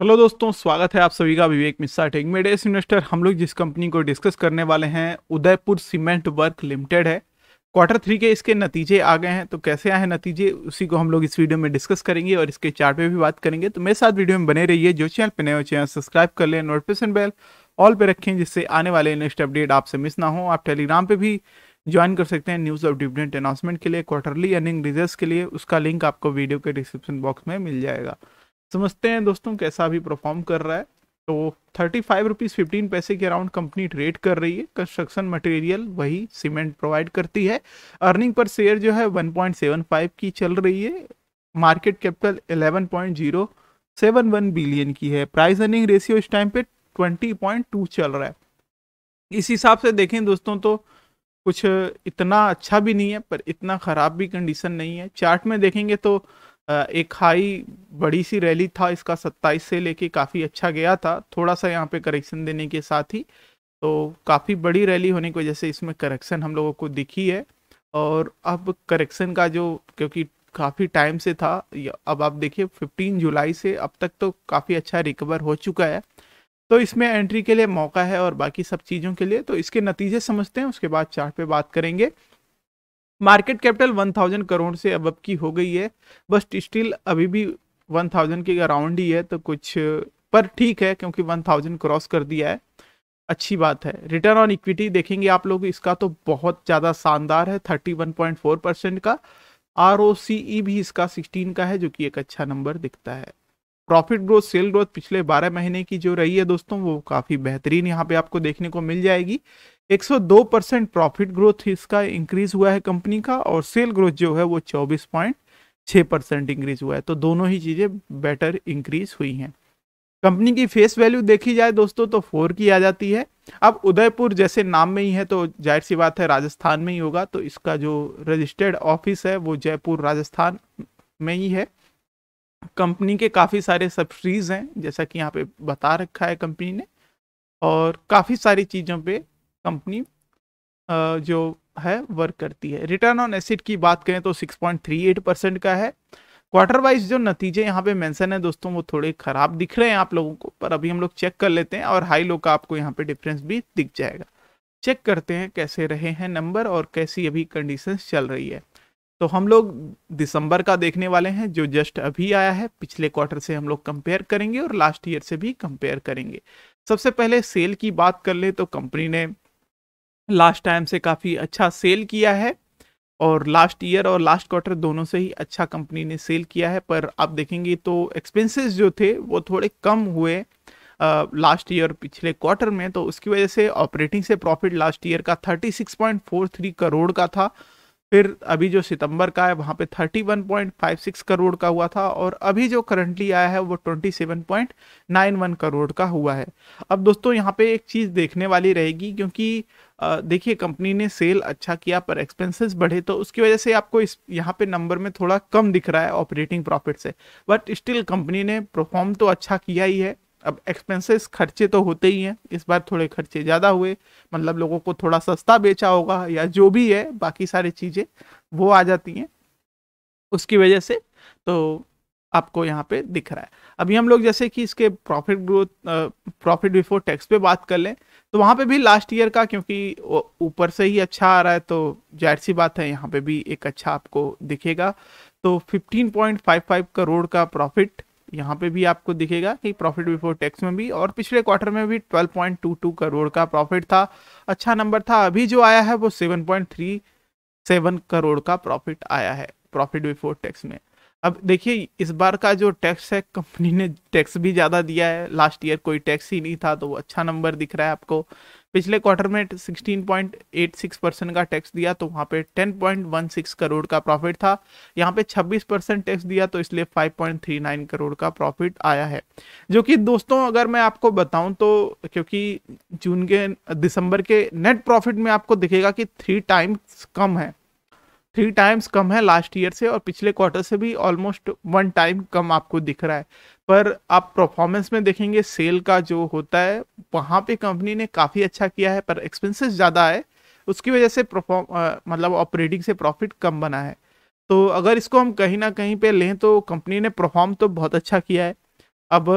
hello दोस्तों स्वागत है आप सभी का Vivek Mishra tech made easy investor हम लोग जिस कंपनी को डिस्कस करने वाले हैं उदयपुर सीमेंट वर्क लिमिटेड है क्वार्टर थ्री के इसके नतीजे आ गए हैं तो कैसे आए नतीजे उसी को हम लोग इस वीडियो में डिस्कस करेंगे और इसके चार्ट पे भी बात करेंगे तो मेरे साथ वीडियो में बने रहिए जो चैनल पर नए हो चैनल सब्सक्राइब कर लें नोटिफिकेशन बेल ऑल पे रखें जिससे आने वाले नेक्स्ट अपडेट आपसे मिस ना हो आप टेलीग्राम पर भी ज्वाइन कर सकते हैं न्यूज़ और डिविडेंट अनाउंसमेंट के लिए क्वार्टरली अर्निंग रिजल्ट के लिए उसका लिंक आपको वीडियो के डिस्क्रिप्शन बॉक्स में मिल जाएगा समझते हैं दोस्तों कैसा अभी परफॉर्म कर रहा है तो थर्टी फाइव रुपीज़ फिफ्टीन पैसे के अराउंड कंपनी ट्रेड कर रही है कंस्ट्रक्शन मटेरियल वही सीमेंट प्रोवाइड करती है अर्निंग पर शेयर जो है वन पॉइंट सेवन फाइव की चल रही है market capital eleven point zero seven one billion की है प्राइस अर्निंग रेशियो इस टाइम पे ट्वेंटी पॉइंट टू चल रहा है इस हिसाब से देखें दोस्तों तो कुछ इतना अच्छा भी नहीं है पर इतना ख़राब भी कंडीशन नहीं है चार्ट में देखेंगे तो एक हाई बड़ी सी रैली था इसका 27 से लेके काफ़ी अच्छा गया था थोड़ा सा यहाँ पे करेक्शन देने के साथ ही तो काफ़ी बड़ी रैली होने की वजह से इसमें करेक्शन हम लोगों को दिखी है और अब करेक्शन का जो क्योंकि काफ़ी टाइम से था अब आप देखिए 15 जुलाई से अब तक तो काफ़ी अच्छा रिकवर हो चुका है तो इसमें एंट्री के लिए मौका है और बाकी सब चीज़ों के लिए तो इसके नतीजे समझते हैं उसके बाद चार्ट पे बात करेंगे मार्केट कैपिटल 1000 करोड़ से अब अब की हो गई है बस स्टिल अभी भी 1000 के अराउंड ही है तो कुछ पर ठीक है क्योंकि 1000 क्रॉस कर दिया है अच्छी बात है रिटर्न ऑन इक्विटी देखेंगे आप लोग इसका तो बहुत ज़्यादा शानदार है थर्टी परसेंट का आर e भी इसका सिक्सटीन का है जो कि एक अच्छा नंबर दिखता है प्रॉफिट ग्रोथ सेल ग्रोथ पिछले 12 महीने की जो रही है दोस्तों वो काफ़ी बेहतरीन यहाँ पे आपको देखने को मिल जाएगी 102 परसेंट प्रॉफिट ग्रोथ इसका इंक्रीज हुआ है कंपनी का और सेल ग्रोथ जो है वो 24.6 परसेंट इंक्रीज हुआ है तो दोनों ही चीज़ें बेटर इंक्रीज हुई हैं कंपनी की फेस वैल्यू देखी जाए दोस्तों तो फोर की आ जाती है अब उदयपुर जैसे नाम में ही है तो जाहिर सी बात है राजस्थान में ही होगा तो इसका जो रजिस्टर्ड ऑफिस है वो जयपुर राजस्थान में ही है कंपनी के काफ़ी सारे सब्सिडीज़ हैं जैसा कि यहाँ पे बता रखा है कंपनी ने और काफ़ी सारी चीज़ों पे कंपनी जो है वर्क करती है रिटर्न ऑन एसिड की बात करें तो 6.38 परसेंट का है क्वार्टर वाइज जो नतीजे यहाँ पे मेंशन है दोस्तों वो थोड़े ख़राब दिख रहे हैं आप लोगों को पर अभी हम लोग चेक कर लेते हैं और हाई लो का आपको यहाँ पे डिफरेंस भी दिख जाएगा चेक करते हैं कैसे रहे हैं नंबर और कैसी अभी कंडीशंस चल रही है तो हम लोग दिसंबर का देखने वाले हैं जो जस्ट अभी आया है पिछले क्वार्टर से हम लोग कंपेयर करेंगे और लास्ट ईयर से भी कंपेयर करेंगे सबसे पहले सेल की बात कर ले तो कंपनी ने लास्ट टाइम से काफ़ी अच्छा सेल किया है और लास्ट ईयर और लास्ट क्वार्टर दोनों से ही अच्छा कंपनी ने सेल किया है पर आप देखेंगे तो एक्सपेंसेस जो थे वो थोड़े कम हुए लास्ट ईयर पिछले क्वार्टर में तो उसकी वजह से ऑपरेटिंग से प्रॉफिट लास्ट ईयर का 36.43 करोड़ का था फिर अभी जो सितंबर का है वहाँ पे 31.56 करोड़ का हुआ था और अभी जो करंटली आया है वो 27.91 करोड़ का हुआ है अब दोस्तों यहाँ पे एक चीज़ देखने वाली रहेगी क्योंकि देखिए कंपनी ने सेल अच्छा किया पर एक्सपेंसेस बढ़े तो उसकी वजह से आपको इस यहाँ पे नंबर में थोड़ा कम दिख रहा है ऑपरेटिंग प्रॉफिट से बट स्टिल कंपनी ने परफॉर्म तो अच्छा किया ही है अब एक्सपेंसेस खर्चे तो होते ही हैं इस बार थोड़े खर्चे ज़्यादा हुए मतलब लोगों को थोड़ा सस्ता बेचा होगा या जो भी है बाकी सारी चीज़ें वो आ जाती हैं उसकी वजह से तो आपको यहाँ पे दिख रहा है अभी हम लोग जैसे कि इसके profit growth profit before tax पे बात कर लें तो वहाँ पे भी लास्ट ईयर का क्योंकि ऊपर से ही अच्छा आ रहा है तो जाहिर सी बात है यहाँ पे भी एक अच्छा आपको दिखेगा तो 15.55 करोड़ का प्रॉफिट यहाँ पे भी आपको दिखेगा कि प्रॉफिट बिफोर टैक्स में भी और पिछले क्वार्टर में भी 12.22 करोड़ का प्रॉफिट था अच्छा नंबर था अभी जो आया है वो 7.37 करोड़ का प्रॉफिट आया है प्रॉफिट बिफोर टैक्स में अब देखिए इस बार का जो टैक्स है कंपनी ने टैक्स भी ज़्यादा दिया है लास्ट ईयर कोई टैक्स ही नहीं था तो वो अच्छा नंबर दिख रहा है आपको पिछले क्वार्टर में 16.86 परसेंट का टैक्स दिया तो वहाँ पे 10.16 करोड़ का प्रॉफिट था यहाँ पे 26 परसेंट टैक्स दिया तो इसलिए 5.39 करोड़ का प्रॉफिट आया है जो कि दोस्तों अगर मैं आपको बताऊं तो क्योंकि जून के दिसंबर के नेट प्रॉफिट में आपको दिखेगा कि थ्री टाइम्स कम है थ्री टाइम्स कम है लास्ट ईयर से और पिछले क्वार्टर से भी ऑलमोस्ट वन टाइम कम आपको दिख रहा है पर आप परफॉर्मेंस में देखेंगे सेल का जो होता है वहाँ पे कंपनी ने काफ़ी अच्छा किया है पर एक्सपेंसेस ज़्यादा है उसकी वजह से परफॉर्म मतलब ऑपरेटिंग से प्रॉफिट कम बना है तो अगर इसको हम कहीं ना कहीं पे लें तो कंपनी ने परफॉर्म तो बहुत अच्छा किया है अब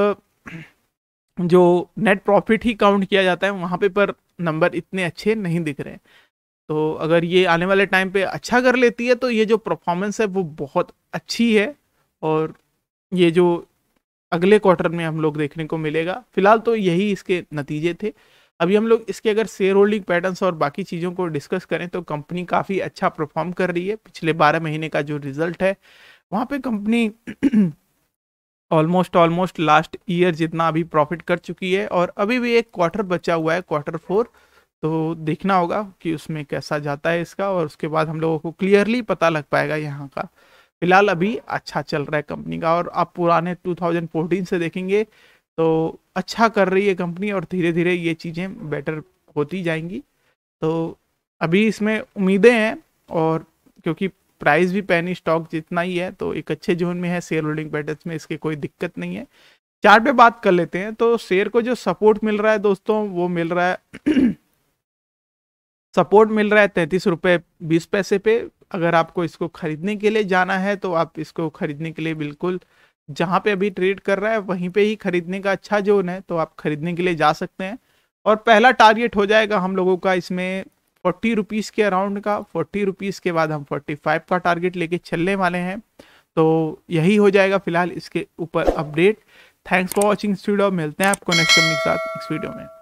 जो नेट प्रॉफिट ही काउंट किया जाता है वहाँ पे पर नंबर इतने अच्छे नहीं दिख रहे हैं तो अगर ये आने वाले टाइम पे अच्छा कर लेती है तो ये जो परफॉर्मेंस है वो बहुत अच्छी है और ये जो अगले क्वार्टर में हम लोग देखने को मिलेगा फिलहाल तो यही इसके नतीजे थे अभी हम लोग इसके अगर शेयर होल्डिंग पैटर्न्स और बाकी चीज़ों को डिस्कस करें तो कंपनी काफ़ी अच्छा परफॉर्म कर रही है पिछले बारह महीने का जो रिजल्ट है वहाँ पर company almost almost last year जितना अभी प्रॉफिट कर चुकी है और अभी भी एक क्वार्टर बचा हुआ है क्वार्टर फोर तो देखना होगा कि उसमें कैसा जाता है इसका और उसके बाद हम लोगों को क्लियरली पता लग पाएगा यहाँ का फिलहाल अभी अच्छा चल रहा है कंपनी का और आप पुराने 2014 से देखेंगे तो अच्छा कर रही है कंपनी और धीरे धीरे ये चीज़ें बेटर होती जाएंगी तो अभी इसमें उम्मीदें हैं और क्योंकि प्राइस भी पैनी स्टॉक जितना ही है तो एक अच्छे जोन में है शेयर होल्डिंग बैटर्स में इसकी कोई दिक्कत नहीं है चार्ट पे बात कर लेते हैं तो शेयर को जो सपोर्ट मिल रहा है दोस्तों वो मिल रहा है सपोर्ट मिल रहा है तैंतीस रुपये बीस पैसे पे अगर आपको इसको ख़रीदने के लिए जाना है तो आप इसको ख़रीदने के लिए बिल्कुल जहाँ पे अभी ट्रेड कर रहा है वहीं पे ही ख़रीदने का अच्छा जोन है तो आप ख़रीदने के लिए जा सकते हैं और पहला टारगेट हो जाएगा हम लोगों का इसमें फोर्टी रुपीज़ के अराउंड का फोर्टी रुपीज़ के बाद हम फोर्टी फाइव का टारगेट लेके चलने वाले हैं तो यही हो जाएगा फिलहाल इसके ऊपर अपडेट थैंक्स फॉर वॉचिंग इस वीडियो मिलते हैं आपको नेक्स्ट के साथ इस वीडियो में